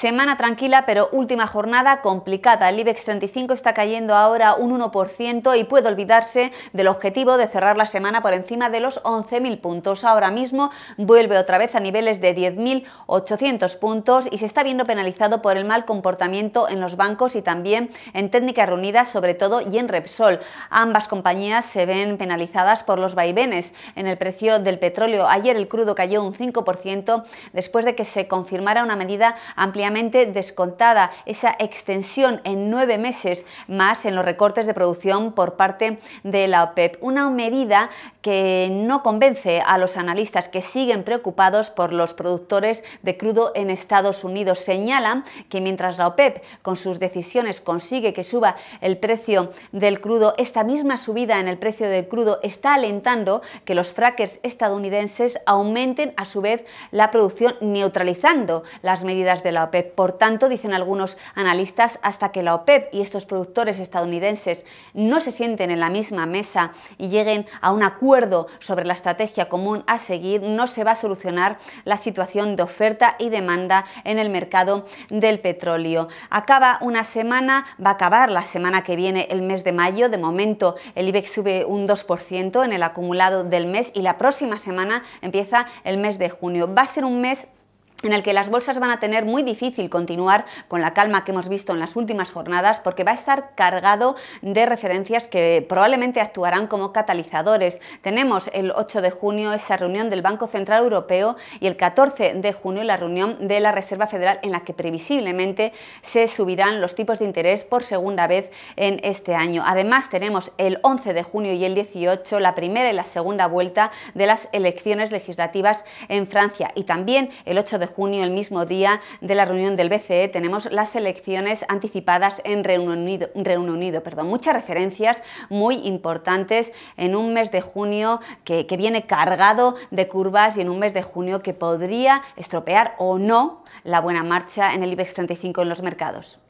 Semana tranquila pero última jornada complicada. El IBEX 35 está cayendo ahora un 1% y puede olvidarse del objetivo de cerrar la semana por encima de los 11.000 puntos. Ahora mismo vuelve otra vez a niveles de 10.800 puntos y se está viendo penalizado por el mal comportamiento en los bancos y también en técnicas reunidas sobre todo y en Repsol. Ambas compañías se ven penalizadas por los vaivenes en el precio del petróleo. Ayer el crudo cayó un 5% después de que se confirmara una medida ampliamente descontada esa extensión en nueve meses más en los recortes de producción por parte de la OPEP, una medida que no convence a los analistas que siguen preocupados por los productores de crudo en Estados Unidos. Señalan que mientras la OPEP con sus decisiones consigue que suba el precio del crudo, esta misma subida en el precio del crudo está alentando que los frackers estadounidenses aumenten a su vez la producción neutralizando las medidas de la OPEP. Por tanto, dicen algunos analistas, hasta que la OPEP y estos productores estadounidenses no se sienten en la misma mesa y lleguen a una sobre la estrategia común a seguir, no se va a solucionar la situación de oferta y demanda en el mercado del petróleo. Acaba una semana, va a acabar la semana que viene el mes de mayo. De momento el IBEX sube un 2% en el acumulado del mes y la próxima semana empieza el mes de junio. Va a ser un mes en el que las bolsas van a tener muy difícil continuar con la calma que hemos visto en las últimas jornadas porque va a estar cargado de referencias que probablemente actuarán como catalizadores. Tenemos el 8 de junio esa reunión del Banco Central Europeo y el 14 de junio la reunión de la Reserva Federal en la que previsiblemente se subirán los tipos de interés por segunda vez en este año. Además tenemos el 11 de junio y el 18 la primera y la segunda vuelta de las elecciones legislativas en Francia y también el 8 de junio, el mismo día de la reunión del BCE, tenemos las elecciones anticipadas en Reino Unido. perdón. Muchas referencias muy importantes en un mes de junio que viene cargado de curvas y en un mes de junio que podría estropear o no la buena marcha en el IBEX 35 en los mercados.